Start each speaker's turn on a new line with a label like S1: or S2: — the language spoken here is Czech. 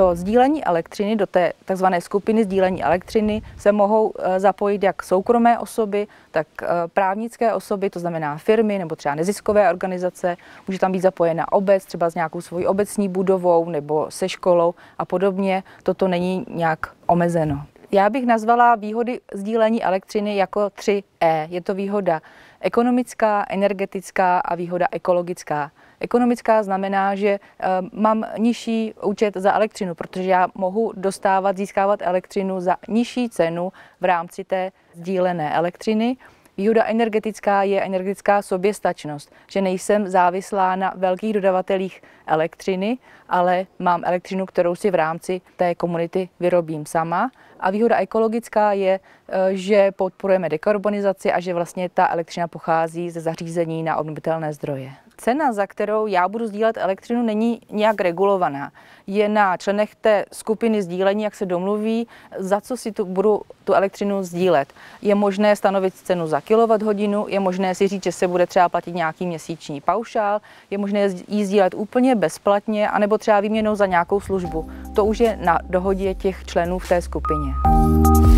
S1: do sdílení elektřiny, do té tzv. skupiny sdílení elektřiny, se mohou eh, zapojit jak soukromé osoby, tak eh, právnické osoby, to znamená firmy nebo třeba neziskové organizace. Může tam být zapojena obec, třeba s nějakou svojí obecní budovou nebo se školou a podobně. Toto není nějak omezeno. Já bych nazvala výhody sdílení elektřiny jako 3E. Je to výhoda ekonomická, energetická a výhoda ekologická. Ekonomická znamená, že eh, mám nižší účet za elektřinu, protože já mohu dostávat, získávat elektřinu za nižší cenu v rámci té sdílené elektřiny. Výhoda energetická je energetická soběstačnost, že nejsem závislá na velkých dodavatelích elektřiny, ale mám elektřinu, kterou si v rámci té komunity vyrobím sama. A výhoda ekologická je, eh, že podporujeme dekarbonizaci a že vlastně ta elektřina pochází ze zařízení na obnovitelné zdroje cena, za kterou já budu sdílet elektřinu, není nějak regulovaná. Je na členech té skupiny sdílení, jak se domluví, za co si tu budu tu elektřinu sdílet. Je možné stanovit cenu za kilowatthodinu, je možné si říct, že se bude třeba platit nějaký měsíční paušál, je možné ji sdílet úplně bezplatně, anebo třeba výměnou za nějakou službu. To už je na dohodě těch členů v té skupině.